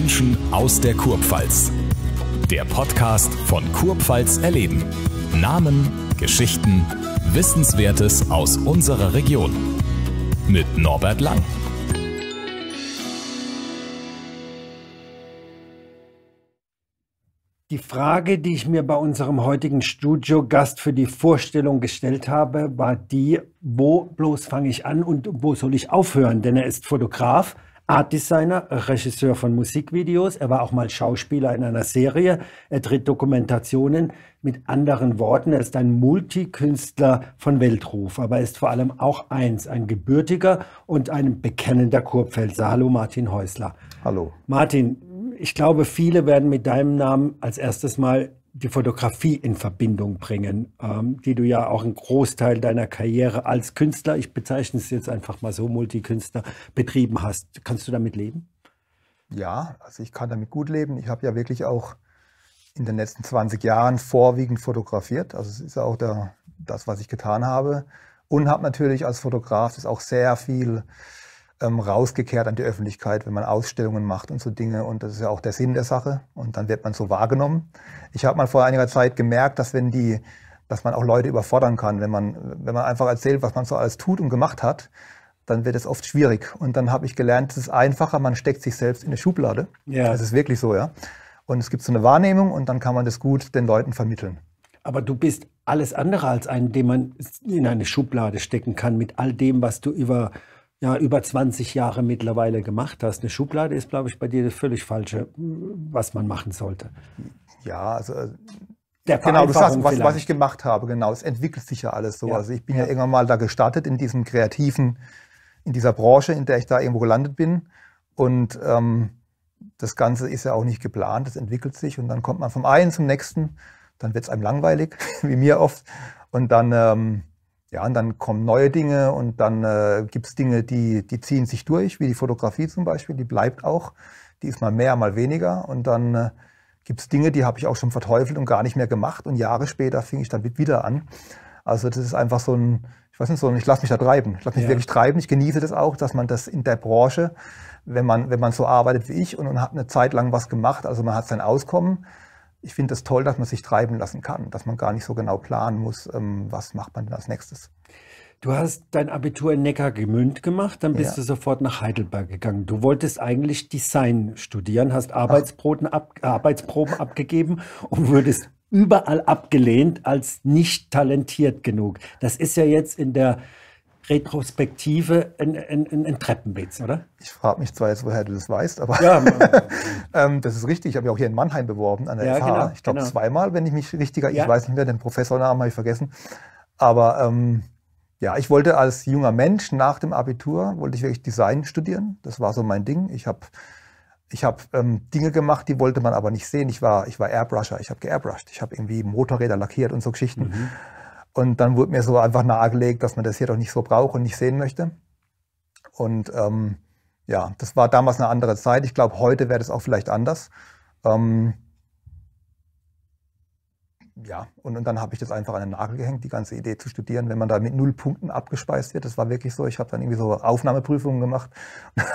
Menschen aus der Kurpfalz. Der Podcast von Kurpfalz erleben. Namen, Geschichten, Wissenswertes aus unserer Region. Mit Norbert Lang. Die Frage, die ich mir bei unserem heutigen Studiogast für die Vorstellung gestellt habe, war die, wo bloß fange ich an und wo soll ich aufhören? Denn er ist Fotograf, Artdesigner, Regisseur von Musikvideos, er war auch mal Schauspieler in einer Serie, er dreht Dokumentationen. Mit anderen Worten, er ist ein Multikünstler von Weltruf, aber er ist vor allem auch eins, ein gebürtiger und ein bekennender Kurpfälzer. Hallo Martin Häusler. Hallo. Martin, ich glaube, viele werden mit deinem Namen als erstes Mal die Fotografie in Verbindung bringen, ähm, die du ja auch einen Großteil deiner Karriere als Künstler, ich bezeichne es jetzt einfach mal so, Multikünstler, betrieben hast. Kannst du damit leben? Ja, also ich kann damit gut leben. Ich habe ja wirklich auch in den letzten 20 Jahren vorwiegend fotografiert. Also es ist auch der, das, was ich getan habe. Und habe natürlich als Fotograf ist auch sehr viel ähm, rausgekehrt an die Öffentlichkeit, wenn man Ausstellungen macht und so Dinge. Und das ist ja auch der Sinn der Sache. Und dann wird man so wahrgenommen. Ich habe mal vor einiger Zeit gemerkt, dass wenn die, dass man auch Leute überfordern kann, wenn man, wenn man einfach erzählt, was man so alles tut und gemacht hat, dann wird es oft schwierig. Und dann habe ich gelernt, es ist einfacher, man steckt sich selbst in eine Schublade. Ja. Das ist wirklich so, ja. Und es gibt so eine Wahrnehmung und dann kann man das gut den Leuten vermitteln. Aber du bist alles andere als einen, den man in eine Schublade stecken kann mit all dem, was du über ja über 20 Jahre mittlerweile gemacht hast. Eine Schublade ist, glaube ich, bei dir das völlig Falsche, was man machen sollte. Ja, also äh, genau, du sagst, was, was, ich gemacht habe, genau. Es entwickelt sich ja alles so. Ja. Also ich bin ja. ja. irgendwann mal da gestartet in diesem kreativen, in dieser Branche, in der ich da irgendwo gelandet bin. Und ähm, das Ganze ist ja auch nicht geplant, es entwickelt sich und dann kommt man vom einen zum nächsten, dann wird es einem langweilig, wie mir oft. Und dann ähm, ja, und dann kommen neue Dinge und dann äh, gibt es Dinge, die, die ziehen sich durch, wie die Fotografie zum Beispiel, die bleibt auch. Die ist mal mehr, mal weniger. Und dann äh, gibt es Dinge, die habe ich auch schon verteufelt und gar nicht mehr gemacht. Und Jahre später fing ich dann wieder an. Also das ist einfach so ein, ich weiß nicht, so ein, ich lasse mich da treiben. Ich lasse mich ja. wirklich treiben. Ich genieße das auch, dass man das in der Branche, wenn man, wenn man so arbeitet wie ich und, und hat eine Zeit lang was gemacht, also man hat sein Auskommen, ich finde es das toll, dass man sich treiben lassen kann, dass man gar nicht so genau planen muss, ähm, was macht man denn als nächstes. Du hast dein Abitur in Neckar gemünd gemacht, dann bist ja. du sofort nach Heidelberg gegangen. Du wolltest eigentlich Design studieren, hast ab, Arbeitsproben abgegeben und würdest überall abgelehnt als nicht talentiert genug. Das ist ja jetzt in der Retrospektive ein, ein, ein Treppenwitz, oder? Ich frage mich zwar jetzt, woher du das weißt, aber ja, ähm, das ist richtig. Ich habe ja auch hier in Mannheim beworben an der ja, FH. Genau, ich glaube genau. zweimal, wenn ich mich richtiger, Ja. Ich weiß nicht mehr, den Professornamen habe ich vergessen. Aber ähm, ja, ich wollte als junger Mensch nach dem Abitur, wollte ich wirklich Design studieren. Das war so mein Ding. Ich habe ich habe ähm, Dinge gemacht, die wollte man aber nicht sehen. Ich war, ich war Airbrusher, ich habe geairbrushed, ich habe irgendwie Motorräder lackiert und so Geschichten. Mhm. Und dann wurde mir so einfach nahegelegt, dass man das hier doch nicht so braucht und nicht sehen möchte. Und ähm, ja, das war damals eine andere Zeit. Ich glaube, heute wäre das auch vielleicht anders. Ähm, ja, und, und dann habe ich das einfach an den Nagel gehängt, die ganze Idee zu studieren, wenn man da mit null Punkten abgespeist wird. Das war wirklich so. Ich habe dann irgendwie so Aufnahmeprüfungen gemacht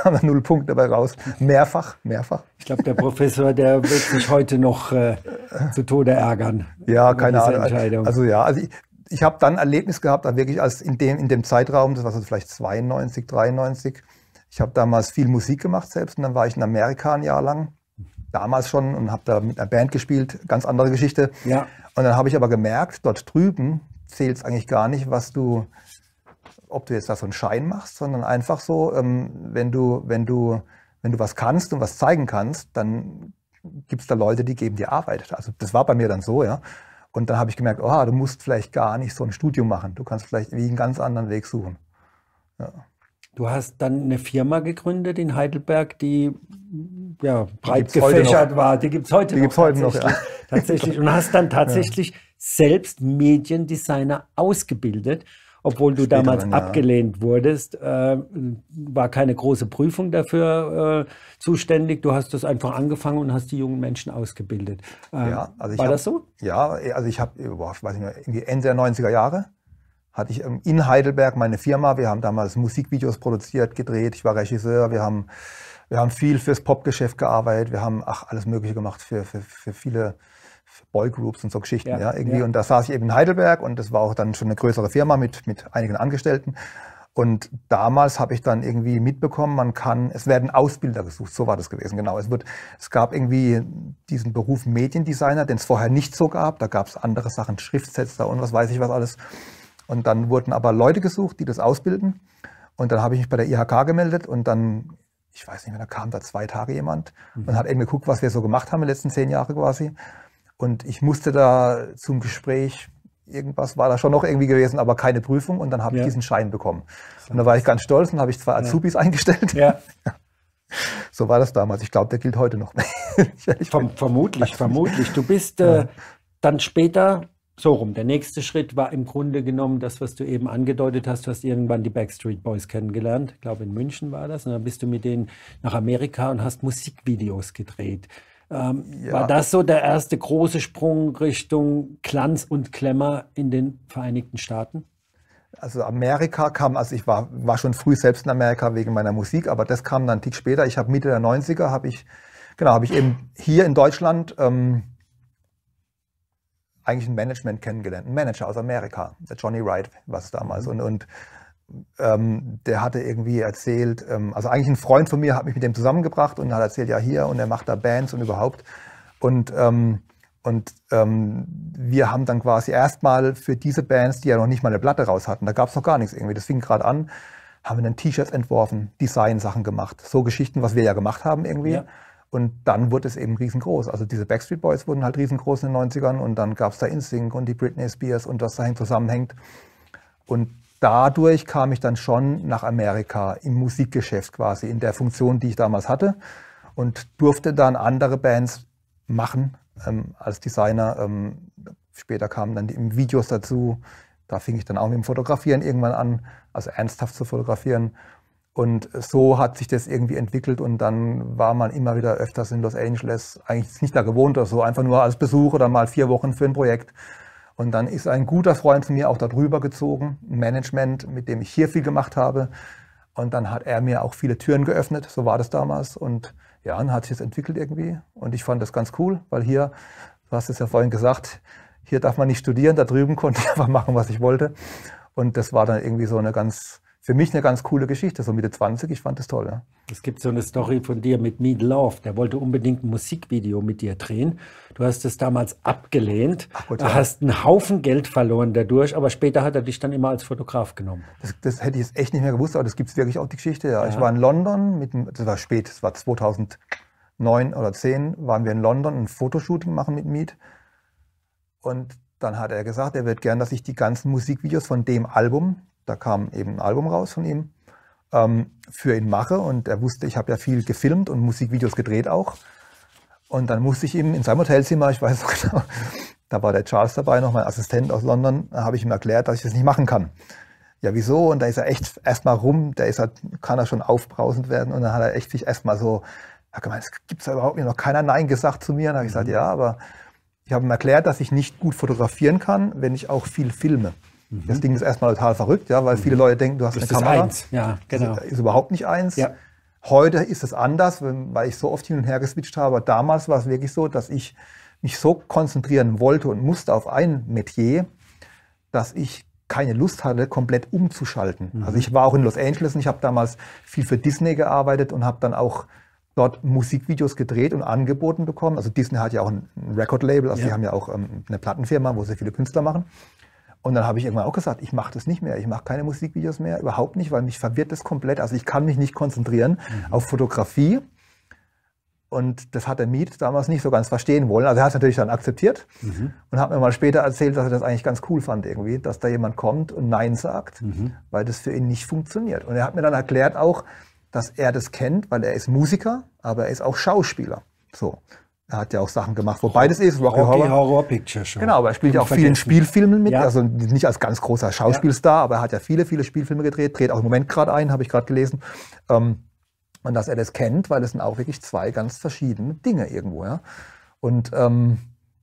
und wir null Punkte dabei raus. Mehrfach, mehrfach. Ich glaube, der Professor, der wird sich heute noch äh, zu Tode ärgern. Ja, keine Ahnung. Also ja, also ich, ich habe dann ein Erlebnis gehabt, wirklich als in dem, in dem Zeitraum, das war so vielleicht 92, 93. Ich habe damals viel Musik gemacht selbst und dann war ich in Amerika ein Jahr lang, damals schon und habe da mit einer Band gespielt, ganz andere Geschichte. Ja. Und dann habe ich aber gemerkt, dort drüben zählt es eigentlich gar nicht, was du, ob du jetzt da so einen Schein machst, sondern einfach so, ähm, wenn du, wenn du, wenn du was kannst und was zeigen kannst, dann gibt es da Leute, die geben dir Arbeit. Also das war bei mir dann so, ja. Und dann habe ich gemerkt, oh, du musst vielleicht gar nicht so ein Studium machen. Du kannst vielleicht einen ganz anderen Weg suchen. Ja. Du hast dann eine Firma gegründet in Heidelberg, die ja, breit die gefächert war. Die gibt es heute die noch. Die gibt es heute noch, ja. Tatsächlich. Und hast dann tatsächlich ja. selbst Mediendesigner ausgebildet obwohl du Späteren, damals abgelehnt ja. wurdest. Äh, war keine große Prüfung dafür äh, zuständig. Du hast das einfach angefangen und hast die jungen Menschen ausgebildet. Äh, ja, also war hab, das so? Ja, also ich habe, weiß ich nicht Ende der 90er Jahre hatte ich ähm, in Heidelberg meine Firma. Wir haben damals Musikvideos produziert, gedreht. Ich war Regisseur. Wir haben, wir haben viel fürs Popgeschäft gearbeitet. Wir haben ach, alles Mögliche gemacht für, für, für viele Boygroups und so Geschichten, ja, ja irgendwie. Ja. Und da saß ich eben in Heidelberg und das war auch dann schon eine größere Firma mit, mit einigen Angestellten. Und damals habe ich dann irgendwie mitbekommen, man kann, es werden Ausbilder gesucht, so war das gewesen, genau. Es, wird, es gab irgendwie diesen Beruf Mediendesigner, den es vorher nicht so gab. Da gab es andere Sachen, Schriftsetzer und was weiß ich was alles. Und dann wurden aber Leute gesucht, die das ausbilden. Und dann habe ich mich bei der IHK gemeldet und dann, ich weiß nicht mehr, da kam da zwei Tage jemand mhm. und hat eben geguckt, was wir so gemacht haben in den letzten zehn Jahren quasi. Und ich musste da zum Gespräch, irgendwas war da schon noch irgendwie gewesen, aber keine Prüfung. Und dann habe ja. ich diesen Schein bekommen. Und da war ich ganz stolz und habe ich zwei Azubis ja. eingestellt. Ja. So war das damals. Ich glaube, der gilt heute noch. Verm vermutlich, vermutlich. Du bist äh, dann später so rum. Der nächste Schritt war im Grunde genommen das, was du eben angedeutet hast. Du hast irgendwann die Backstreet Boys kennengelernt. Ich glaube, in München war das. Und dann bist du mit denen nach Amerika und hast Musikvideos gedreht. Ähm, ja. War das so der erste große Sprung Richtung Glanz und Klemmer in den Vereinigten Staaten? Also Amerika kam, also ich war, war schon früh selbst in Amerika wegen meiner Musik, aber das kam dann einen Tick später. Ich habe Mitte der 90er, habe ich, genau, habe ich eben hier in Deutschland ähm, eigentlich ein Management kennengelernt, ein Manager aus Amerika, der Johnny Wright war es damals. Mhm. Und, und ähm, der hatte irgendwie erzählt, ähm, also eigentlich ein Freund von mir hat mich mit dem zusammengebracht und hat erzählt, ja hier und er macht da Bands und überhaupt. Und, ähm, und ähm, wir haben dann quasi erstmal für diese Bands, die ja noch nicht mal eine Platte raus hatten, da gab es noch gar nichts irgendwie, das fing gerade an, haben wir dann T-Shirts entworfen, Design-Sachen gemacht, so Geschichten, was wir ja gemacht haben irgendwie. Ja. Und dann wurde es eben riesengroß. Also diese Backstreet Boys wurden halt riesengroß in den 90ern und dann gab es da Instinct und die Britney Spears und was dahin zusammenhängt. Und dadurch kam ich dann schon nach Amerika im Musikgeschäft quasi, in der Funktion, die ich damals hatte und durfte dann andere Bands machen ähm, als Designer. Ähm, später kamen dann die Videos dazu. Da fing ich dann auch mit dem Fotografieren irgendwann an, also ernsthaft zu fotografieren. Und so hat sich das irgendwie entwickelt und dann war man immer wieder öfters in Los Angeles, eigentlich nicht da gewohnt oder so, einfach nur als Besuch oder mal vier Wochen für ein Projekt. Und dann ist ein guter Freund von mir auch darüber gezogen, ein Management, mit dem ich hier viel gemacht habe. Und dann hat er mir auch viele Türen geöffnet, so war das damals. Und ja, dann hat sich das entwickelt irgendwie. Und ich fand das ganz cool, weil hier, du hast es ja vorhin gesagt, hier darf man nicht studieren, da drüben konnte ich einfach machen, was ich wollte. Und das war dann irgendwie so eine ganz für mich eine ganz coole Geschichte, so Mitte 20, ich fand das toll. Ja. Es gibt so eine Story von dir mit Meat Love, der wollte unbedingt ein Musikvideo mit dir drehen. Du hast es damals abgelehnt, Ach Gott, hast einen Haufen Geld verloren dadurch, aber später hat er dich dann immer als Fotograf genommen. Das, das hätte ich jetzt echt nicht mehr gewusst, aber das gibt es wirklich auch die Geschichte. Ja. Ich war in London, mit, das war spät, das war 2009 oder 10, waren wir in London ein Fotoshooting machen mit Meat. Und dann hat er gesagt, er wird gern, dass ich die ganzen Musikvideos von dem Album, da kam eben ein Album raus von ihm ähm, für ihn mache und er wusste, ich habe ja viel gefilmt und Musikvideos gedreht auch. Und dann musste ich ihm in seinem Hotelzimmer, ich weiß noch genau, da war der Charles dabei, noch mein Assistent aus London, da habe ich ihm erklärt, dass ich das nicht machen kann. Ja, wieso? Und da ist er echt erstmal rum, da ist er, halt, kann er schon aufbrausend werden und dann hat er echt sich erstmal so, hat gemeint, es gibt ja überhaupt noch keiner Nein gesagt zu mir. Und dann habe ich gesagt, mhm. ja, aber ich habe ihm erklärt, dass ich nicht gut fotografieren kann, wenn ich auch viel filme. Mhm. Das Ding ist erstmal total verrückt, ja, weil mhm. viele Leute denken, du hast das eine ist Kamera. Eins. Ja, genau. Das ist überhaupt nicht eins. Ja. Heute ist es anders, weil ich so oft hin und her geswitcht habe. Damals war es wirklich so, dass ich mich so konzentrieren wollte und musste auf ein Metier, dass ich keine Lust hatte, komplett umzuschalten. Mhm. Also ich war auch in Los Angeles und ich habe damals viel für Disney gearbeitet und habe dann auch dort Musikvideos gedreht und angeboten bekommen. Also Disney hat ja auch ein Record-Label, also ja. die haben ja auch ähm, eine Plattenfirma, wo sie viele Künstler machen. Und dann habe ich irgendwann auch gesagt, ich mache das nicht mehr, ich mache keine Musikvideos mehr, überhaupt nicht, weil mich verwirrt das komplett. Also ich kann mich nicht konzentrieren mhm. auf Fotografie. Und das hat der Miet damals nicht so ganz verstehen wollen. Also er hat es natürlich dann akzeptiert mhm. und hat mir mal später erzählt, dass er das eigentlich ganz cool fand irgendwie, dass da jemand kommt und Nein sagt, mhm. weil das für ihn nicht funktioniert. Und er hat mir dann erklärt auch, dass er das kennt, weil er ist Musiker, aber er ist auch Schauspieler. So. Er hat ja auch Sachen gemacht, wo beides ist. Rocky, Rocky Horror. Horror. Picture Show. Genau, aber er spielt ja auch vielen Spielfilmen mit. Ja. Also nicht als ganz großer Schauspielstar, ja. aber er hat ja viele, viele Spielfilme gedreht. Dreht auch im Moment gerade ein, habe ich gerade gelesen. Ähm, und dass er das kennt, weil es sind auch wirklich zwei ganz verschiedene Dinge irgendwo. Ja? Und ähm,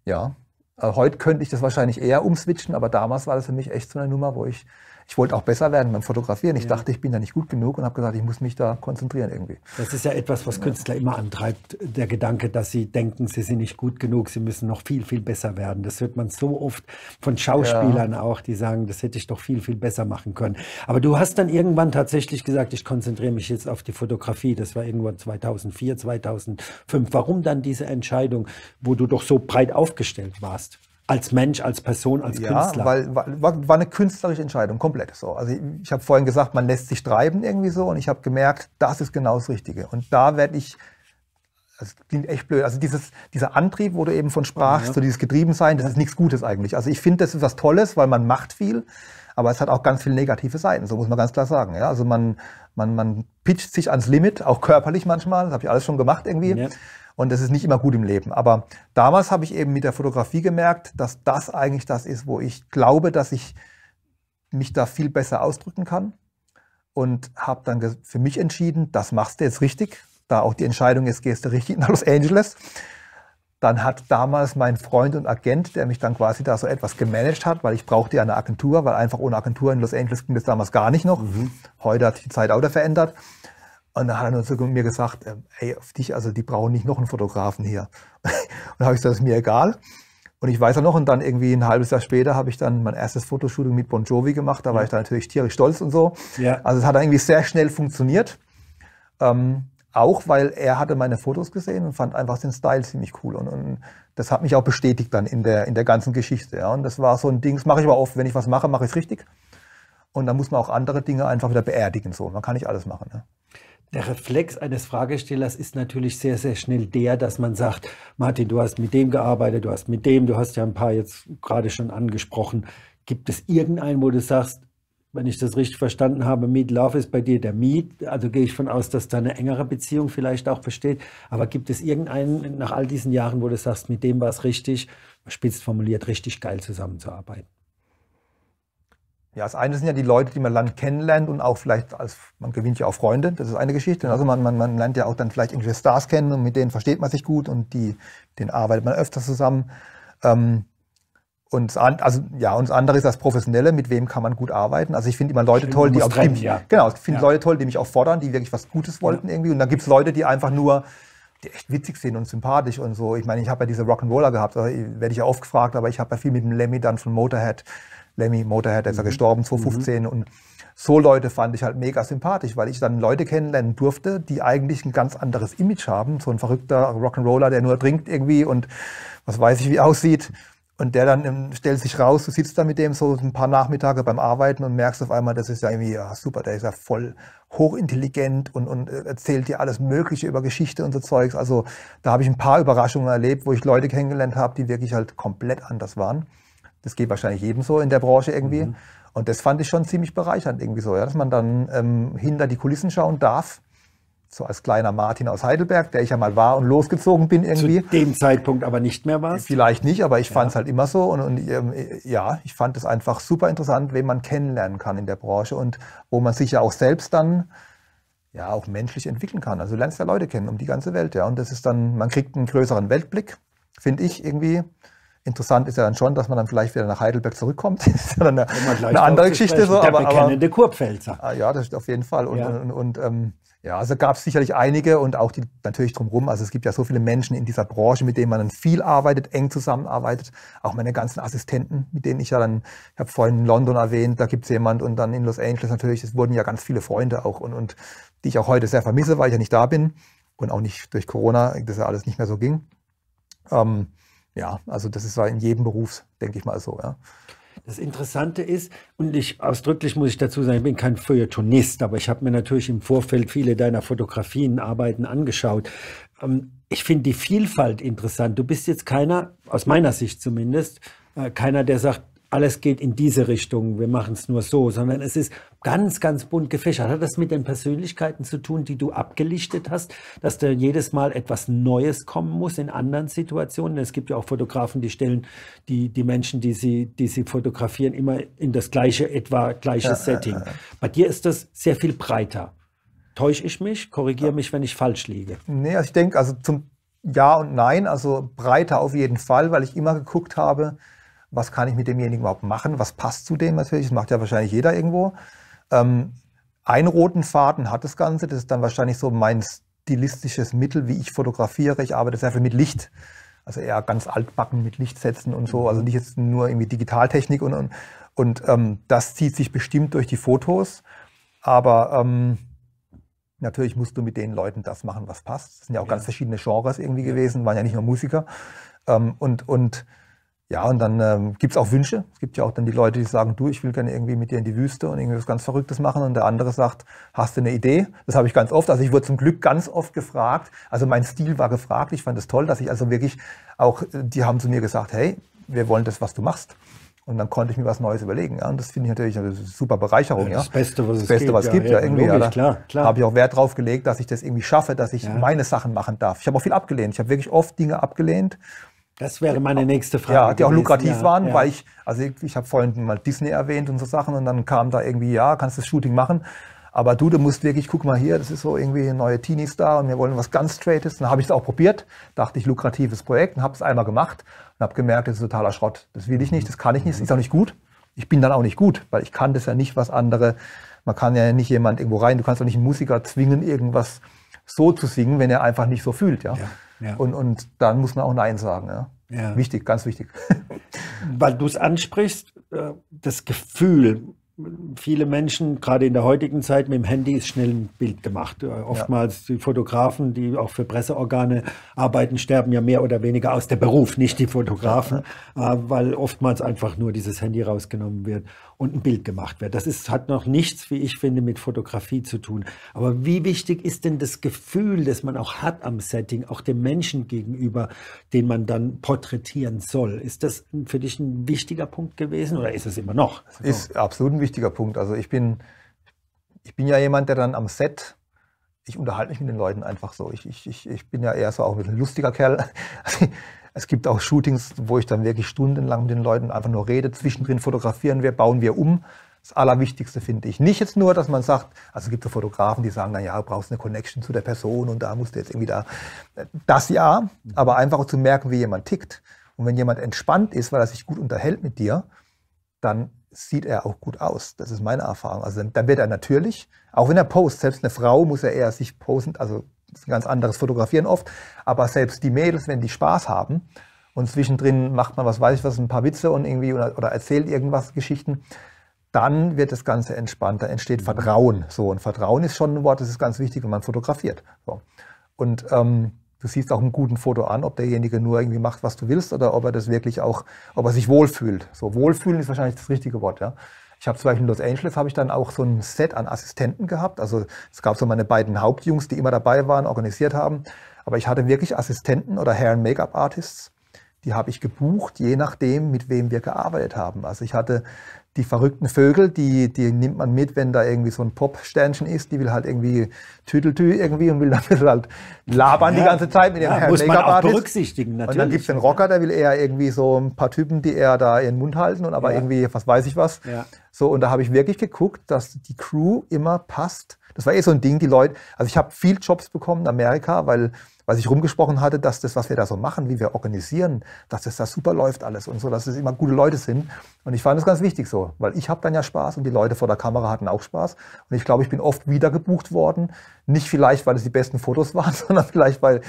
ja, äh, heute könnte ich das wahrscheinlich eher umswitchen, aber damals war das für mich echt so eine Nummer, wo ich ich wollte auch besser werden beim Fotografieren. Ich ja. dachte, ich bin da nicht gut genug und habe gesagt, ich muss mich da konzentrieren irgendwie. Das ist ja etwas, was Künstler immer antreibt, der Gedanke, dass sie denken, sie sind nicht gut genug, sie müssen noch viel, viel besser werden. Das hört man so oft von Schauspielern ja. auch, die sagen, das hätte ich doch viel, viel besser machen können. Aber du hast dann irgendwann tatsächlich gesagt, ich konzentriere mich jetzt auf die Fotografie. Das war irgendwann 2004, 2005. Warum dann diese Entscheidung, wo du doch so breit aufgestellt warst? Als Mensch, als Person, als ja, Künstler. Weil, war, war eine künstlerische Entscheidung, komplett so. Also ich, ich habe vorhin gesagt, man lässt sich treiben irgendwie so und ich habe gemerkt, das ist genau das Richtige. Und da werde ich, also das klingt echt blöd, also dieses, dieser Antrieb, wo du eben von sprachst, ja. so dieses Getriebensein, das ist nichts Gutes eigentlich. Also ich finde, das ist was Tolles, weil man macht viel. Aber es hat auch ganz viele negative Seiten, so muss man ganz klar sagen. Ja? Also man, man, man pitcht sich ans Limit, auch körperlich manchmal, das habe ich alles schon gemacht irgendwie. Ja. Und das ist nicht immer gut im Leben. Aber damals habe ich eben mit der Fotografie gemerkt, dass das eigentlich das ist, wo ich glaube, dass ich mich da viel besser ausdrücken kann. Und habe dann für mich entschieden, das machst du jetzt richtig. Da auch die Entscheidung ist, gehst du richtig nach Los Angeles. Dann hat damals mein Freund und Agent, der mich dann quasi da so etwas gemanagt hat, weil ich brauchte ja eine Agentur, weil einfach ohne Agentur in Los Angeles ging das damals gar nicht noch. Mhm. Heute hat sich die Zeit auch da verändert. Und dann hat er nur zu mir gesagt, ähm, ey, auf dich, also die brauchen nicht noch einen Fotografen hier. und dann habe ich gesagt, das ist mir egal. Und ich weiß ja noch, und dann irgendwie ein halbes Jahr später habe ich dann mein erstes Fotoshooting mit Bon Jovi gemacht. Da war ich dann natürlich tierisch stolz und so. Ja. Also es hat irgendwie sehr schnell funktioniert. Ähm, auch weil er hatte meine Fotos gesehen und fand einfach den Style ziemlich cool. Und, und das hat mich auch bestätigt dann in der, in der ganzen Geschichte. Ja. Und das war so ein Ding, das mache ich aber oft, wenn ich was mache, mache ich es richtig. Und dann muss man auch andere Dinge einfach wieder beerdigen. So. Man kann nicht alles machen. Ne. Der Reflex eines Fragestellers ist natürlich sehr, sehr schnell der, dass man sagt, Martin, du hast mit dem gearbeitet, du hast mit dem, du hast ja ein paar jetzt gerade schon angesprochen. Gibt es irgendeinen, wo du sagst, wenn ich das richtig verstanden habe, Meet Love ist bei dir der Meet. Also gehe ich von aus, dass da eine engere Beziehung vielleicht auch besteht. Aber gibt es irgendeinen nach all diesen Jahren, wo du sagst, mit dem war es richtig, spitz formuliert, richtig geil zusammenzuarbeiten? Ja, das eine sind ja die Leute, die man dann kennenlernt und auch vielleicht als, man gewinnt ja auch Freunde, das ist eine Geschichte. Also man, man, man lernt ja auch dann vielleicht irgendwelche Stars kennen und mit denen versteht man sich gut und die, den arbeitet man öfter zusammen. Ähm, und an, also, ja, und das andere ist das Professionelle, mit wem kann man gut arbeiten. Also ich finde immer Leute toll, die auch trennen, die, ja. genau, ich finde ja. Leute toll, die mich auch fordern, die wirklich was Gutes genau. wollten ja. irgendwie. Und dann gibt es Leute, die einfach nur, die echt witzig sind und sympathisch und so. Ich meine, ich habe ja diese Rock'n'Roller gehabt, also, werde ich ja oft gefragt, aber ich habe ja viel mit dem Lemmy dann von Motorhead, Lemmy Motorhead, der ist ja mhm. gestorben 2015 mhm. und so Leute fand ich halt mega sympathisch, weil ich dann Leute kennenlernen durfte, die eigentlich ein ganz anderes Image haben. So ein verrückter Rock'n'Roller, der nur trinkt irgendwie und was weiß ich, wie aussieht. Und der dann stellt sich raus, du sitzt da mit dem so ein paar Nachmittage beim Arbeiten und merkst auf einmal, das ist ja irgendwie ja, super, der ist ja voll hochintelligent und, und äh, erzählt dir alles Mögliche über Geschichte und so Zeugs. Also da habe ich ein paar Überraschungen erlebt, wo ich Leute kennengelernt habe, die wirklich halt komplett anders waren. Das geht wahrscheinlich jedem so in der Branche irgendwie. Mhm. Und das fand ich schon ziemlich bereichernd irgendwie so, ja, dass man dann ähm, hinter die Kulissen schauen darf so als kleiner Martin aus Heidelberg, der ich ja mal war und losgezogen bin irgendwie. Zu dem Zeitpunkt aber nicht mehr war Vielleicht nicht, aber ich fand es halt immer so. Und, und ähm, ja, ich fand es einfach super interessant, wen man kennenlernen kann in der Branche und wo man sich ja auch selbst dann ja auch menschlich entwickeln kann. Also du lernst ja Leute kennen um die ganze Welt, ja. Und das ist dann, man kriegt einen größeren Weltblick, finde ich irgendwie. Interessant ist ja dann schon, dass man dann vielleicht wieder nach Heidelberg zurückkommt. das ist ja dann eine, eine andere Geschichte. So, aber, bekennende Kurpfälzer. Ah, ja, das ist auf jeden Fall. Und, ja. und, und, und ähm, ja, also gab es sicherlich einige und auch die natürlich drumherum. Also es gibt ja so viele Menschen in dieser Branche, mit denen man dann viel arbeitet, eng zusammenarbeitet. Auch meine ganzen Assistenten, mit denen ich ja dann, ich habe vorhin London erwähnt, da gibt es jemand und dann in Los Angeles natürlich, es wurden ja ganz viele Freunde auch und, und die ich auch heute sehr vermisse, weil ich ja nicht da bin und auch nicht durch Corona, das ja alles nicht mehr so ging. Ähm, ja, also das ist in jedem Beruf, denke ich mal so. Ja. Das Interessante ist, und ich ausdrücklich muss ich dazu sagen, ich bin kein Feuilletonist, aber ich habe mir natürlich im Vorfeld viele deiner Fotografien, Arbeiten angeschaut. Ähm, ich finde die Vielfalt interessant. Du bist jetzt keiner, aus meiner Sicht zumindest, äh, keiner, der sagt, alles geht in diese Richtung, wir machen es nur so, sondern es ist ganz, ganz bunt gefächert. Hat das mit den Persönlichkeiten zu tun, die du abgelichtet hast, dass da jedes Mal etwas Neues kommen muss in anderen Situationen? Es gibt ja auch Fotografen, die stellen die, die Menschen, die sie, die sie fotografieren, immer in das gleiche, etwa gleiche ja, Setting. Ja, ja. Bei dir ist das sehr viel breiter. Täusche ich mich? Korrigiere mich, wenn ich falsch liege. Nee, also ich denke, also zum Ja und Nein, also breiter auf jeden Fall, weil ich immer geguckt habe, was kann ich mit demjenigen überhaupt machen, was passt zu dem natürlich, das macht ja wahrscheinlich jeder irgendwo. Ähm, einen roten Faden hat das Ganze, das ist dann wahrscheinlich so mein stilistisches Mittel, wie ich fotografiere. Ich arbeite sehr viel mit Licht, also eher ganz altbacken mit Lichtsätzen und so, mhm. also nicht jetzt nur irgendwie Digitaltechnik und, und, und ähm, das zieht sich bestimmt durch die Fotos, aber... Ähm, Natürlich musst du mit den Leuten das machen, was passt. Es sind ja auch ja. ganz verschiedene Genres irgendwie gewesen, waren ja nicht nur Musiker. Ähm, und, und ja, und dann ähm, gibt es auch Wünsche. Es gibt ja auch dann die Leute, die sagen, du, ich will gerne irgendwie mit dir in die Wüste und irgendwas ganz Verrücktes machen. Und der andere sagt, hast du eine Idee? Das habe ich ganz oft. Also ich wurde zum Glück ganz oft gefragt. Also mein Stil war gefragt. Ich fand es das toll, dass ich also wirklich auch, äh, die haben zu mir gesagt, hey, wir wollen das, was du machst. Und dann konnte ich mir was Neues überlegen. Ja. Und das finde ich natürlich eine super Bereicherung. Ja, das ja. Beste, was es Beste, gibt. Was ja, gibt ja, irgendwie, logisch, klar, klar. habe ich auch Wert drauf gelegt, dass ich das irgendwie schaffe, dass ich meine Sachen machen darf. Ich habe auch viel abgelehnt. Ich habe wirklich oft Dinge abgelehnt, das wäre meine nächste Frage. Ja, die auch lukrativ ja, waren, ja. weil ich, also ich, ich habe vorhin mal Disney erwähnt und so Sachen und dann kam da irgendwie, ja, kannst du das Shooting machen. Aber du, du musst wirklich, guck mal hier, das ist so irgendwie eine neue Teenies da und wir wollen was ganz Straightes. Dann habe ich es auch probiert, dachte ich, lukratives Projekt und habe es einmal gemacht und habe gemerkt, das ist totaler Schrott. Das will ich nicht, das kann ich nicht, das ist auch nicht gut. Ich bin dann auch nicht gut, weil ich kann das ja nicht, was andere, man kann ja nicht jemand irgendwo rein, du kannst doch nicht einen Musiker zwingen, irgendwas so zu singen, wenn er einfach nicht so fühlt. ja. ja. Und, und dann muss man auch Nein sagen. Ja? Ja. Wichtig, ganz wichtig. Weil du es ansprichst, äh, das Gefühl, viele Menschen, gerade in der heutigen Zeit, mit dem Handy ist schnell ein Bild gemacht. Äh, oftmals ja. die Fotografen, die auch für Presseorgane arbeiten, sterben ja mehr oder weniger aus der Beruf, nicht die Fotografen, ja. Äh, weil oftmals einfach nur dieses Handy rausgenommen wird und ein Bild gemacht wird. Das ist, hat noch nichts, wie ich finde, mit Fotografie zu tun. Aber wie wichtig ist denn das Gefühl, das man auch hat am Setting, auch dem Menschen gegenüber, den man dann porträtieren soll? Ist das für dich ein wichtiger Punkt gewesen oder ist es immer noch? Ist, absolut ein wichtiger wichtiger Punkt. Also ich bin, ich bin ja jemand, der dann am Set, ich unterhalte mich mit den Leuten einfach so. Ich, ich, ich bin ja eher so auch ein bisschen lustiger Kerl. Es gibt auch Shootings, wo ich dann wirklich stundenlang mit den Leuten einfach nur rede. Zwischendrin fotografieren wir, bauen wir um. Das Allerwichtigste finde ich. Nicht jetzt nur, dass man sagt, also es gibt so Fotografen, die sagen, naja, du brauchst eine Connection zu der Person und da musst du jetzt irgendwie da. Das ja, aber einfach zu merken, wie jemand tickt. Und wenn jemand entspannt ist, weil er sich gut unterhält mit dir, dann sieht er auch gut aus. Das ist meine Erfahrung. Also dann, wird er natürlich, auch wenn er post, selbst eine Frau muss er eher sich posen, also ist ein ganz anderes Fotografieren oft, aber selbst die Mädels, wenn die Spaß haben und zwischendrin macht man was weiß ich was, ein paar Witze und irgendwie oder, oder erzählt irgendwas Geschichten, dann wird das Ganze entspannter, entsteht mhm. Vertrauen. So und Vertrauen ist schon ein Wort, das ist ganz wichtig, wenn man fotografiert. So. Und ähm, du siehst auch einem guten Foto an, ob derjenige nur irgendwie macht, was du willst oder ob er das wirklich auch, ob er sich wohlfühlt. So wohlfühlen ist wahrscheinlich das richtige Wort, ja. Ich habe zum Beispiel in Los Angeles habe ich dann auch so ein Set an Assistenten gehabt. Also es gab so meine beiden Hauptjungs, die immer dabei waren, organisiert haben. Aber ich hatte wirklich Assistenten oder Herren Make-up-Artists. Die habe ich gebucht, je nachdem, mit wem wir gearbeitet haben. Also ich hatte die verrückten Vögel, die, die nimmt man mit, wenn da irgendwie so ein Pop-Sternchen ist, die will halt irgendwie Tüdeltü irgendwie und will dann halt labern ja, die ganze Zeit mit dem ja, Herrn muss man auch berücksichtigen, natürlich. Und dann es den Rocker, der will eher irgendwie so ein paar Typen, die eher da ihren Mund halten und aber ja. irgendwie, was weiß ich was. Ja. So, und da habe ich wirklich geguckt, dass die Crew immer passt. Das war eh so ein Ding, die Leute, also ich habe viel Jobs bekommen in Amerika, weil was ich rumgesprochen hatte, dass das, was wir da so machen, wie wir organisieren, dass das da super läuft alles und so, dass es immer gute Leute sind. Und ich fand das ganz wichtig so, weil ich habe dann ja Spaß und die Leute vor der Kamera hatten auch Spaß. Und ich glaube, ich bin oft wieder gebucht worden. Nicht vielleicht, weil es die besten Fotos waren, sondern vielleicht, weil,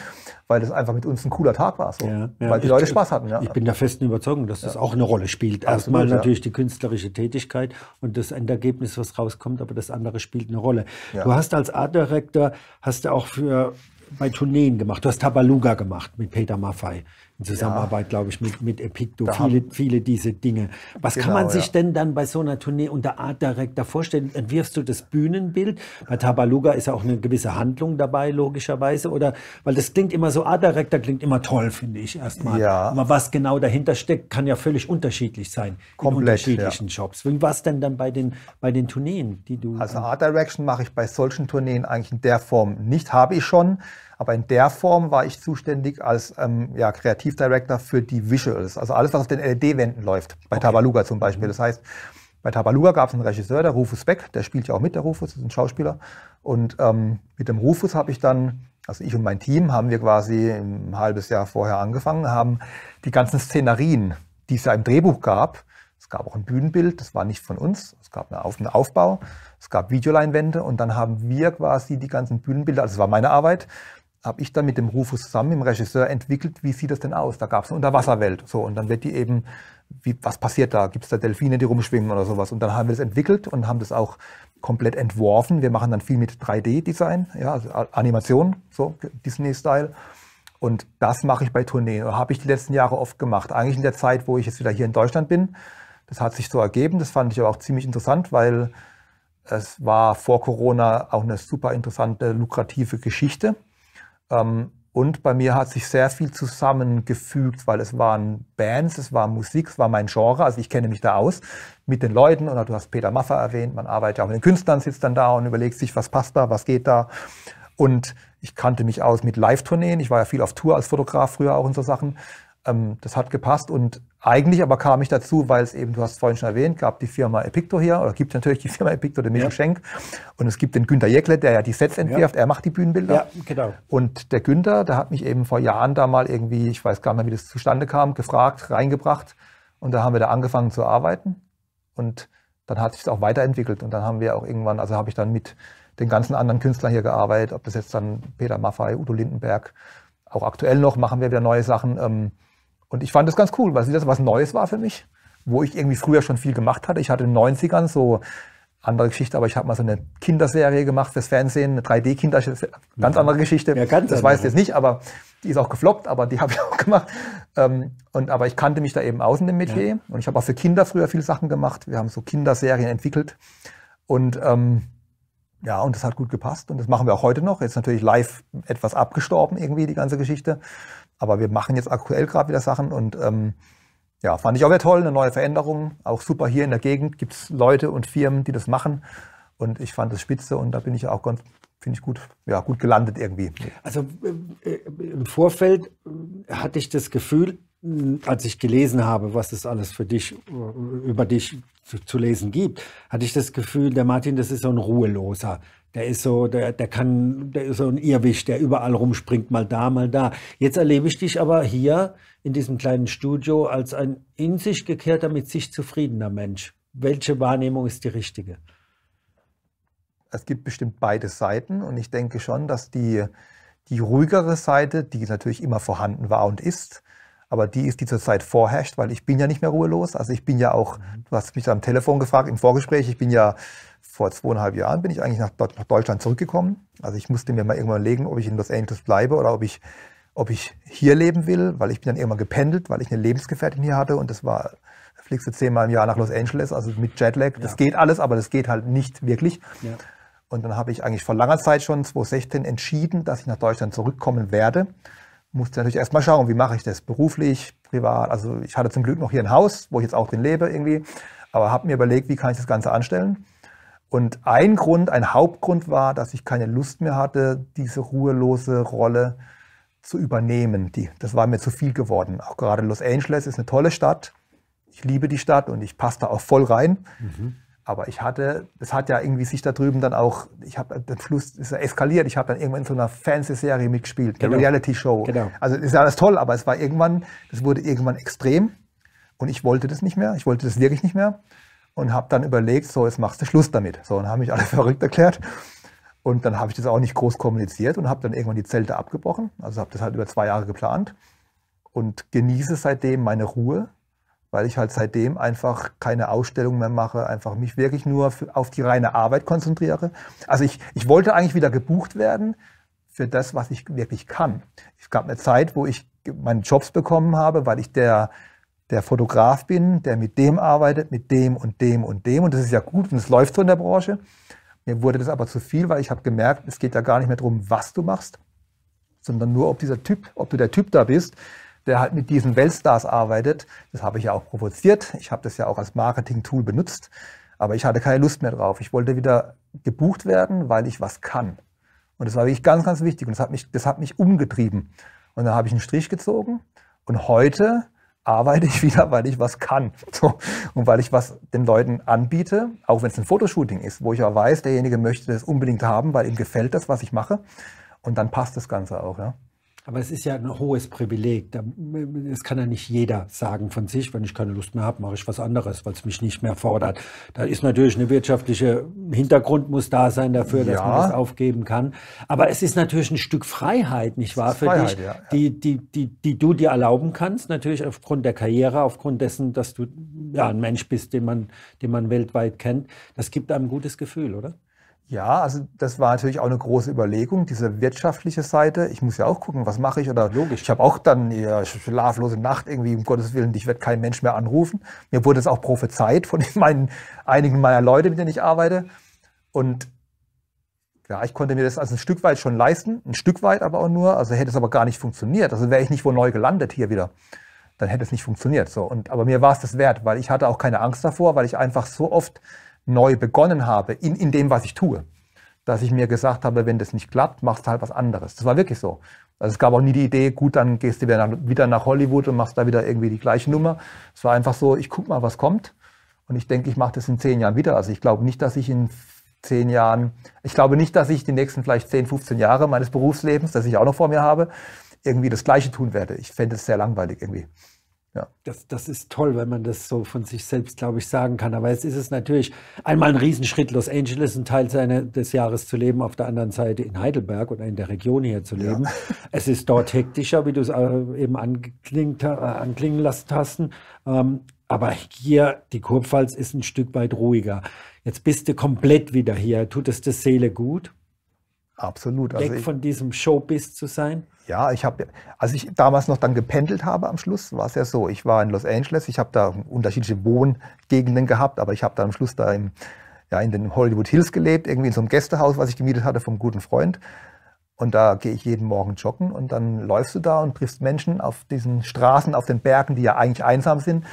weil es einfach mit uns ein cooler Tag war. So. Ja, ja. Weil die ich, Leute Spaß hatten. Ja. Ich bin der festen Überzeugung, dass das auch eine Rolle spielt. Absolut, Erstmal natürlich die künstlerische Tätigkeit und das Endergebnis, was rauskommt, aber das andere spielt eine Rolle. Du hast als Art Director, hast du auch für bei Tourneen gemacht. Du hast Tabaluga gemacht mit Peter Maffei in Zusammenarbeit, ja. glaube ich, mit, mit Epicto, da viele, viele diese Dinge. Was genau, kann man genau, sich ja. denn dann bei so einer Tournee unter Art Director vorstellen? Entwirfst du das Bühnenbild? Bei Tabaluga ist ja auch eine gewisse Handlung dabei, logischerweise, oder? Weil das klingt immer so, Art Director klingt immer toll, finde ich erstmal. Ja. Aber was genau dahinter steckt, kann ja völlig unterschiedlich sein. Komplett, in unterschiedlichen ja. Shops. Wie war denn dann bei den, bei den Tourneen, die du... Also Art Direction mache ich bei solchen Tourneen eigentlich in der Form nicht, habe ich schon. Aber in der Form war ich zuständig als ähm, ja, Kreativdirector für die Visuals, also alles, was auf den LED-Wänden läuft, bei okay. Tabaluga zum Beispiel. Das mhm. heißt, bei Tabaluga gab es einen Regisseur, der Rufus Beck, der spielt ja auch mit, der Rufus ist ein Schauspieler. Und ähm, mit dem Rufus habe ich dann, also ich und mein Team, haben wir quasi ein halbes Jahr vorher angefangen, haben die ganzen Szenarien, die es ja im Drehbuch gab, es gab auch ein Bühnenbild, das war nicht von uns, es gab einen Aufbau, es gab Videoleinwände und dann haben wir quasi die ganzen Bühnenbilder, also das war meine Arbeit, habe ich dann mit dem Rufus zusammen, dem Regisseur, entwickelt, wie sieht das denn aus? Da gab es eine Unterwasserwelt. So, und dann wird die eben, wie, was passiert da? Gibt es da Delfine, die rumschwingen oder sowas? Und dann haben wir das entwickelt und haben das auch komplett entworfen. Wir machen dann viel mit 3D-Design, ja, also Animation, so Disney-Style. Und das mache ich bei Tourneen. Habe ich die letzten Jahre oft gemacht. Eigentlich in der Zeit, wo ich jetzt wieder hier in Deutschland bin. Das hat sich so ergeben. Das fand ich aber auch ziemlich interessant, weil es war vor Corona auch eine super interessante, lukrative Geschichte ähm, und bei mir hat sich sehr viel zusammengefügt, weil es waren Bands, es war Musik, es war mein Genre, also ich kenne mich da aus mit den Leuten. Oder du hast Peter Maffer erwähnt, man arbeitet ja auch mit den Künstlern, sitzt dann da und überlegt sich, was passt da, was geht da. Und ich kannte mich aus mit Live-Tourneen. Ich war ja viel auf Tour als Fotograf früher auch und so Sachen. Ähm, das hat gepasst und eigentlich aber kam ich dazu, weil es eben, du hast es vorhin schon erwähnt, gab die Firma Epicto hier, oder gibt natürlich die Firma Epicto, den Michel ja. Schenk. Und es gibt den Günter Jekle, der ja die Sets entwirft, ja. er macht die Bühnenbilder. Ja, genau. Und der Günter, der hat mich eben vor Jahren da mal irgendwie, ich weiß gar nicht mehr, wie das zustande kam, gefragt, reingebracht. Und da haben wir da angefangen zu arbeiten. Und dann hat sich es auch weiterentwickelt. Und dann haben wir auch irgendwann, also habe ich dann mit den ganzen anderen Künstlern hier gearbeitet, ob das jetzt dann Peter Maffei, Udo Lindenberg, auch aktuell noch machen wir wieder neue Sachen. Ähm, und ich fand das ganz cool, weil das was Neues war für mich, wo ich irgendwie früher schon viel gemacht hatte. Ich hatte in den 90ern so andere Geschichte, aber ich habe mal so eine Kinderserie gemacht fürs Fernsehen, eine 3D-Kinderserie, ganz andere Geschichte. Ja, ganz das andere. weiß ich jetzt nicht, aber die ist auch gefloppt, aber die habe ich auch gemacht. Ähm, und, aber ich kannte mich da eben aus in dem Metier ja. und ich habe auch für Kinder früher viel Sachen gemacht. Wir haben so Kinderserien entwickelt und ähm, ja, und das hat gut gepasst und das machen wir auch heute noch. Jetzt natürlich live etwas abgestorben irgendwie, die ganze Geschichte. Aber wir machen jetzt aktuell gerade wieder Sachen und ähm, ja, fand ich auch wieder toll, eine neue Veränderung. Auch super hier in der Gegend gibt es Leute und Firmen, die das machen. Und ich fand das spitze und da bin ich auch ganz, finde ich gut, ja, gut gelandet irgendwie. Also äh, äh im Vorfeld hatte ich das Gefühl, als ich gelesen habe, was das alles für dich, äh, über dich zu lesen gibt, hatte ich das Gefühl, der Martin, das ist so ein Ruheloser. Der ist so, der, der kann, der ist so ein Irrwicht, der überall rumspringt, mal da, mal da. Jetzt erlebe ich dich aber hier in diesem kleinen Studio als ein in sich gekehrter, mit sich zufriedener Mensch. Welche Wahrnehmung ist die richtige? Es gibt bestimmt beide Seiten und ich denke schon, dass die, die ruhigere Seite, die natürlich immer vorhanden war und ist, aber die ist, die zurzeit vorherrscht, weil ich bin ja nicht mehr ruhelos. Also ich bin ja auch, mhm. du hast mich am Telefon gefragt im Vorgespräch, ich bin ja vor zweieinhalb Jahren bin ich eigentlich nach, nach Deutschland zurückgekommen. Also ich musste mir mal irgendwann überlegen, ob ich in Los Angeles bleibe oder ob ich, ob ich hier leben will, weil ich bin dann irgendwann gependelt, weil ich eine Lebensgefährtin hier hatte und das war, fliegst du zehnmal im Jahr nach Los Angeles, also mit Jetlag. Das ja. geht alles, aber das geht halt nicht wirklich. Ja. Und dann habe ich eigentlich vor langer Zeit schon, 2016, entschieden, dass ich nach Deutschland zurückkommen werde musste natürlich erstmal schauen, wie mache ich das beruflich, privat. Also ich hatte zum Glück noch hier ein Haus, wo ich jetzt auch drin lebe irgendwie, aber habe mir überlegt, wie kann ich das Ganze anstellen. Und ein Grund, ein Hauptgrund war, dass ich keine Lust mehr hatte, diese ruhelose Rolle zu übernehmen. Die, das war mir zu viel geworden. Auch gerade Los Angeles ist eine tolle Stadt. Ich liebe die Stadt und ich passe da auch voll rein. Mhm. Aber ich hatte, das hat ja irgendwie sich da drüben dann auch, ich habe den Fluss ist ja eskaliert. Ich habe dann irgendwann in so einer Fernsehserie mitgespielt, genau. eine Reality-Show. Genau. Also ist ja alles toll, aber es war irgendwann, das wurde irgendwann extrem und ich wollte das nicht mehr. Ich wollte das wirklich nicht mehr und habe dann überlegt, so jetzt machst du Schluss damit. So und haben mich alle verrückt erklärt. Und dann habe ich das auch nicht groß kommuniziert und habe dann irgendwann die Zelte abgebrochen. Also habe das halt über zwei Jahre geplant und genieße seitdem meine Ruhe weil ich halt seitdem einfach keine Ausstellung mehr mache, einfach mich wirklich nur auf die reine Arbeit konzentriere. Also ich, ich wollte eigentlich wieder gebucht werden für das, was ich wirklich kann. Es gab eine Zeit, wo ich meine Jobs bekommen habe, weil ich der, der Fotograf bin, der mit dem arbeitet, mit dem und dem und dem. Und das ist ja gut und es läuft so in der Branche. Mir wurde das aber zu viel, weil ich habe gemerkt, es geht ja gar nicht mehr darum, was du machst, sondern nur, ob dieser Typ, ob du der Typ da bist, der halt mit diesen Weltstars arbeitet. Das habe ich ja auch provoziert. Ich habe das ja auch als Marketing-Tool benutzt. Aber ich hatte keine Lust mehr drauf. Ich wollte wieder gebucht werden, weil ich was kann. Und das war wirklich ganz, ganz wichtig. Und das hat mich, das hat mich umgetrieben. Und dann habe ich einen Strich gezogen. Und heute arbeite ich wieder, weil ich was kann. So. Und weil ich was den Leuten anbiete, auch wenn es ein Fotoshooting ist, wo ich auch weiß, derjenige möchte das unbedingt haben, weil ihm gefällt das, was ich mache. Und dann passt das Ganze auch. Ja. Aber es ist ja ein hohes Privileg. Das kann ja nicht jeder sagen von sich, wenn ich keine Lust mehr habe, mache ich was anderes, weil es mich nicht mehr fordert. Da ist natürlich eine wirtschaftliche Hintergrund muss da sein dafür, ja. dass man das aufgeben kann. Aber es ist natürlich ein Stück Freiheit, nicht wahr, für Freiheit, dich, ja. Die, die, die, die du dir erlauben kannst, natürlich aufgrund der Karriere, aufgrund dessen, dass du ja, ein Mensch bist, den man, den man weltweit kennt. Das gibt einem ein gutes Gefühl, oder? Ja, also das war natürlich auch eine große Überlegung, diese wirtschaftliche Seite. Ich muss ja auch gucken, was mache ich oder Logisch. ich habe auch dann ja, schlaflose Nacht irgendwie, um Gottes Willen, dich wird kein Mensch mehr anrufen. Mir wurde es auch prophezeit von meinen, einigen meiner Leute, mit denen ich arbeite. Und ja, ich konnte mir das also ein Stück weit schon leisten, ein Stück weit aber auch nur, also hätte es aber gar nicht funktioniert. Also wäre ich nicht wo neu gelandet hier wieder, dann hätte es nicht funktioniert. So. Und, aber mir war es das wert, weil ich hatte auch keine Angst davor, weil ich einfach so oft neu begonnen habe in, in dem, was ich tue. Dass ich mir gesagt habe, wenn das nicht klappt, machst du halt was anderes. Das war wirklich so. Also es gab auch nie die Idee, gut, dann gehst du wieder nach, wieder nach Hollywood und machst da wieder irgendwie die gleiche Nummer. Es war einfach so, ich guck mal, was kommt. Und ich denke, ich mache das in zehn Jahren wieder. Also ich glaube nicht, dass ich in zehn Jahren, ich glaube nicht, dass ich die nächsten vielleicht 10, 15 Jahre meines Berufslebens, das ich auch noch vor mir habe, irgendwie das Gleiche tun werde. Ich fände es sehr langweilig irgendwie. Ja. Das, das ist toll, wenn man das so von sich selbst, glaube ich, sagen kann. Aber jetzt ist es natürlich einmal ein Riesenschritt, Los Angeles ein Teil seiner, des Jahres zu leben, auf der anderen Seite in Heidelberg oder in der Region hier zu leben. Ja. Es ist dort hektischer, wie du es äh, eben angeklingt, äh, anklingen lassen hast. Ähm, aber hier, die Kurpfalz ist ein Stück weit ruhiger. Jetzt bist du komplett wieder hier. Tut es der Seele gut? Absolut. Also weg ich, von diesem Showbiz zu sein? Ja, ich habe, als ich damals noch dann gependelt habe am Schluss, war es ja so, ich war in Los Angeles, ich habe da unterschiedliche Wohngegenden gehabt, aber ich habe dann am Schluss da im, ja, in den Hollywood Hills gelebt, irgendwie in so einem Gästehaus, was ich gemietet hatte vom guten Freund. Und da gehe ich jeden Morgen joggen und dann läufst du da und triffst Menschen auf diesen Straßen, auf den Bergen, die ja eigentlich einsam sind.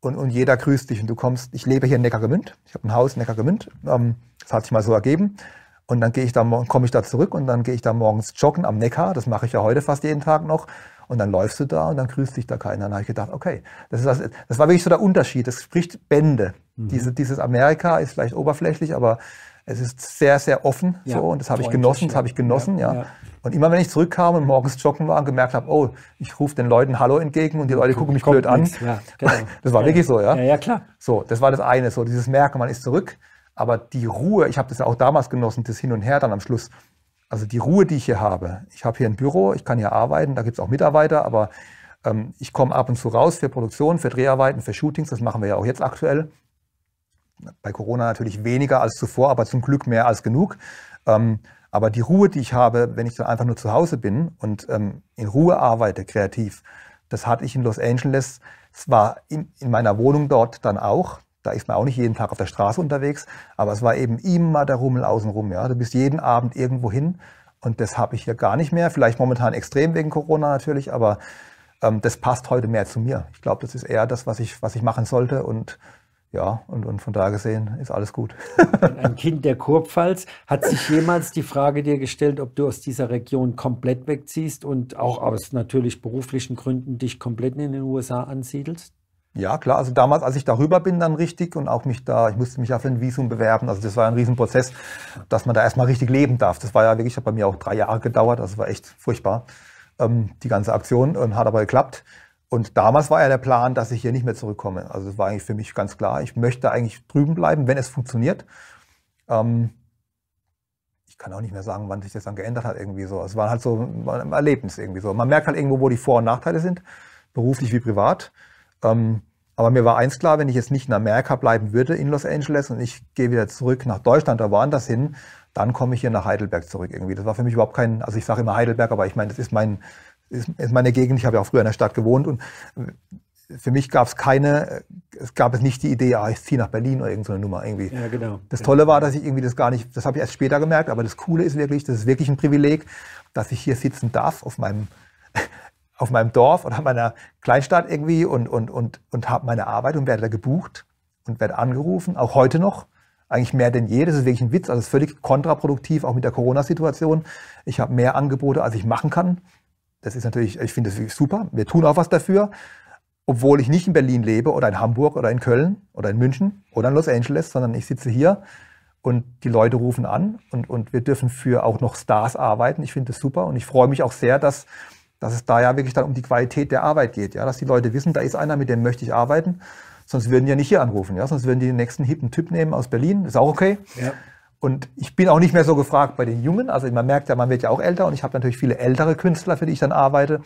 Und, und jeder grüßt dich und du kommst, ich lebe hier in Neckargemünd, ich habe ein Haus in Neckargemünd, ähm, das hat sich mal so ergeben. Und dann gehe ich da, komme ich da zurück und dann gehe ich da morgens joggen am Neckar. Das mache ich ja heute fast jeden Tag noch. Und dann läufst du da und dann grüßt dich da keiner. Dann habe ich gedacht, okay, das, ist das, das war wirklich so der Unterschied. Das spricht Bände. Mhm. Diese, dieses Amerika ist vielleicht oberflächlich, aber es ist sehr, sehr offen. Ja, so, und das habe ich genossen, das habe ich genossen, ja, ja. ja, Und immer wenn ich zurückkam und morgens joggen war und gemerkt habe, oh, ich rufe den Leuten Hallo entgegen und die Leute gucken mich Kommt blöd nix. an. Genau. Das war wirklich so, ja. Ja, klar. So, das war das eine, so dieses Merken, man ist zurück. Aber die Ruhe, ich habe das ja auch damals genossen, das Hin und Her dann am Schluss. Also die Ruhe, die ich hier habe. Ich habe hier ein Büro, ich kann hier arbeiten, da gibt es auch Mitarbeiter, aber ähm, ich komme ab und zu raus für Produktion, für Dreharbeiten, für Shootings, das machen wir ja auch jetzt aktuell. Bei Corona natürlich weniger als zuvor, aber zum Glück mehr als genug. Ähm, aber die Ruhe, die ich habe, wenn ich dann einfach nur zu Hause bin und ähm, in Ruhe arbeite, kreativ, das hatte ich in Los Angeles zwar in, in meiner Wohnung dort dann auch, da ist man auch nicht jeden Tag auf der Straße unterwegs, aber es war eben immer der Rummel außenrum. Ja? Du bist jeden Abend irgendwo hin und das habe ich hier gar nicht mehr. Vielleicht momentan extrem wegen Corona natürlich, aber ähm, das passt heute mehr zu mir. Ich glaube, das ist eher das, was ich, was ich machen sollte und ja, und, und von da gesehen ist alles gut. Ein Kind der Kurpfalz. Hat sich jemals die Frage dir gestellt, ob du aus dieser Region komplett wegziehst und auch aus natürlich beruflichen Gründen dich komplett in den USA ansiedelst? Ja, klar. Also damals, als ich darüber bin, dann richtig und auch mich da, ich musste mich ja für ein Visum bewerben. Also das war ein Riesenprozess, dass man da erstmal richtig leben darf. Das war ja wirklich, hat bei mir auch drei Jahre gedauert. Das also war echt furchtbar. Ähm, die ganze Aktion ähm, hat aber geklappt. Und damals war ja der Plan, dass ich hier nicht mehr zurückkomme. Also es war eigentlich für mich ganz klar. Ich möchte eigentlich drüben bleiben, wenn es funktioniert. Ähm, ich kann auch nicht mehr sagen, wann sich das dann geändert hat irgendwie so. Also es war halt so ein Erlebnis irgendwie so. Man merkt halt irgendwo, wo die Vor- und Nachteile sind, beruflich wie privat. Ähm, aber mir war eins klar, wenn ich jetzt nicht in Amerika bleiben würde, in Los Angeles, und ich gehe wieder zurück nach Deutschland oder woanders hin, dann komme ich hier nach Heidelberg zurück irgendwie. Das war für mich überhaupt kein, also ich sage immer Heidelberg, aber ich meine, das ist, mein, ist, ist meine Gegend. Ich habe ja auch früher in der Stadt gewohnt und äh, für mich gab es keine, äh, es gab es nicht die Idee, ah, ich ziehe nach Berlin oder irgendeine Nummer irgendwie. Ja, genau. Das Tolle war, dass ich irgendwie das gar nicht, das habe ich erst später gemerkt, aber das Coole ist wirklich, das ist wirklich ein Privileg, dass ich hier sitzen darf auf meinem auf meinem Dorf oder meiner Kleinstadt irgendwie und, und, und, und habe meine Arbeit und werde da gebucht und werde angerufen, auch heute noch. Eigentlich mehr denn je, das ist wirklich ein Witz, also es ist völlig kontraproduktiv, auch mit der Corona-Situation. Ich habe mehr Angebote, als ich machen kann. Das ist natürlich, ich finde das wirklich super. Wir tun auch was dafür, obwohl ich nicht in Berlin lebe oder in Hamburg oder in Köln oder in München oder in Los Angeles, sondern ich sitze hier und die Leute rufen an und, und wir dürfen für auch noch Stars arbeiten. Ich finde das super und ich freue mich auch sehr, dass dass es da ja wirklich dann um die Qualität der Arbeit geht, ja, dass die Leute wissen, da ist einer, mit dem möchte ich arbeiten, sonst würden die ja nicht hier anrufen, ja, sonst würden die den nächsten hippen Typ nehmen aus Berlin, ist auch okay. Ja. Und ich bin auch nicht mehr so gefragt bei den Jungen, also man merkt ja, man wird ja auch älter und ich habe natürlich viele ältere Künstler, für die ich dann arbeite,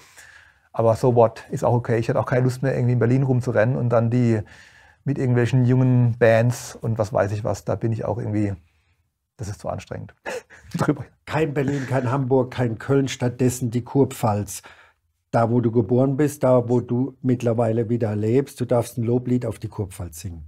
aber so what, ist auch okay, ich hätte auch keine Lust mehr irgendwie in Berlin rumzurennen und dann die mit irgendwelchen jungen Bands und was weiß ich was, da bin ich auch irgendwie, das ist zu anstrengend drüber. Kein Berlin, kein Hamburg, kein Köln, stattdessen die Kurpfalz. Da, wo du geboren bist, da, wo du mittlerweile wieder lebst, du darfst ein Loblied auf die Kurpfalz singen.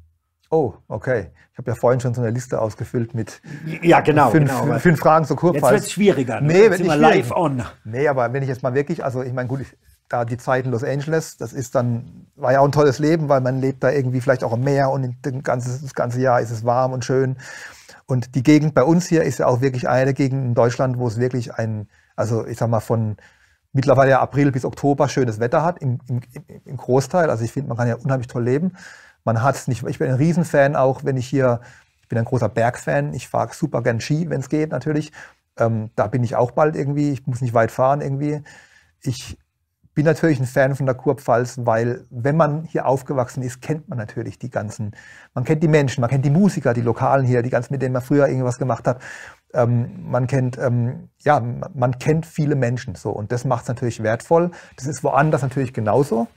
Oh, okay. Ich habe ja vorhin schon so eine Liste ausgefüllt mit ja, genau, fünf, genau, fünf Fragen zur Kurpfalz. Jetzt wird es schwieriger. Ne? Nee, jetzt sind wir live on. Nee, aber wenn ich jetzt mal wirklich, also ich meine, gut, ich, da die Zeit in Los Angeles, das ist dann, war ja auch ein tolles Leben, weil man lebt da irgendwie vielleicht auch am Meer und das ganze, das ganze Jahr ist es warm und schön. Und die Gegend bei uns hier ist ja auch wirklich eine Gegend in Deutschland, wo es wirklich ein, also ich sag mal von mittlerweile April bis Oktober schönes Wetter hat, im, im, im Großteil. Also ich finde, man kann ja unheimlich toll leben. Man hat es nicht, ich bin ein Riesenfan auch, wenn ich hier, ich bin ein großer Bergfan, ich fahre super gern Ski, wenn es geht natürlich. Ähm, da bin ich auch bald irgendwie, ich muss nicht weit fahren irgendwie. Ich bin natürlich ein Fan von der Kurpfalz, weil wenn man hier aufgewachsen ist, kennt man natürlich die ganzen, man kennt die Menschen, man kennt die Musiker, die Lokalen hier, die ganzen, mit denen man früher irgendwas gemacht hat. Ähm, man kennt, ähm, ja, man kennt viele Menschen so und das macht es natürlich wertvoll. Das ist woanders natürlich genauso.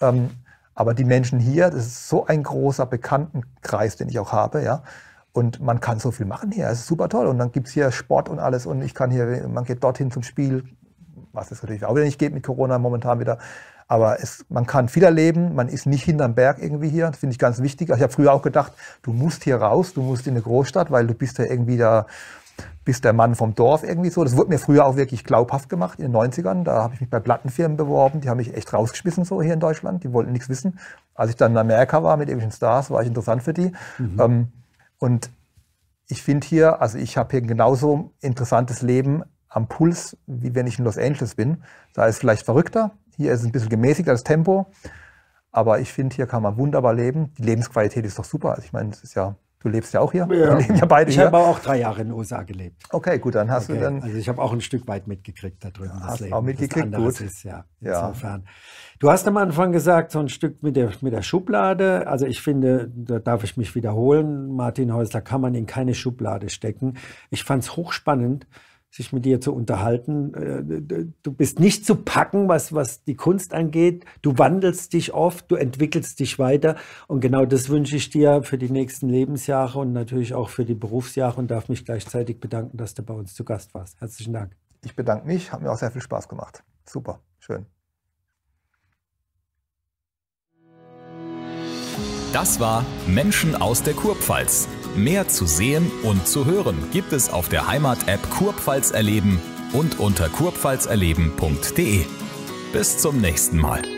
Ähm, aber die Menschen hier, das ist so ein großer Bekanntenkreis, den ich auch habe, ja. Und man kann so viel machen hier. Es ist super toll. Und dann gibt es hier Sport und alles. Und ich kann hier, man geht dorthin zum Spiel, was ist natürlich auch wieder nicht geht mit Corona momentan wieder. Aber es, man kann viel erleben, man ist nicht hinterm Berg irgendwie hier, das finde ich ganz wichtig. Also ich habe früher auch gedacht, du musst hier raus, du musst in eine Großstadt, weil du bist ja irgendwie da, bist der Mann vom Dorf irgendwie so. Das wurde mir früher auch wirklich glaubhaft gemacht in den 90ern. Da habe ich mich bei Plattenfirmen beworben, die haben mich echt rausgeschmissen so hier in Deutschland, die wollten nichts wissen. Als ich dann in Amerika war mit irgendwelchen Stars, war ich interessant für die. Mhm. Ähm, und ich finde hier, also ich habe hier genauso interessantes Leben am Puls, wie wenn ich in Los Angeles bin. Da ist es vielleicht verrückter, hier ist es ein bisschen gemäßigter das Tempo, aber ich finde, hier kann man wunderbar leben. Die Lebensqualität ist doch super. Also ich meine, es ist ja Du lebst ja auch hier. Ja. Wir leben ja beide ich habe auch drei Jahre in den USA gelebt. Okay, gut, dann hast okay. du dann. Also ich habe auch ein Stück weit mitgekriegt da drüben. Ja, hast Leben, auch mitgekriegt, gut. Ist, ja, ja. Du hast am Anfang gesagt, so ein Stück mit der, mit der Schublade. Also ich finde, da darf ich mich wiederholen, Martin Häusler kann man in keine Schublade stecken. Ich fand es hochspannend sich mit dir zu unterhalten. Äh, du bist nicht zu packen, was, was die Kunst angeht. Du wandelst dich oft, du entwickelst dich weiter. Und genau das wünsche ich dir für die nächsten Lebensjahre und natürlich auch für die Berufsjahre und darf mich gleichzeitig bedanken, dass du bei uns zu Gast warst. Herzlichen Dank. Ich bedanke mich, hat mir auch sehr viel Spaß gemacht. Super, schön. Das war Menschen aus der Kurpfalz Mehr zu sehen und zu hören gibt es auf der Heimat-App Kurpfalz erleben und unter kurpfalzerleben.de. Bis zum nächsten Mal.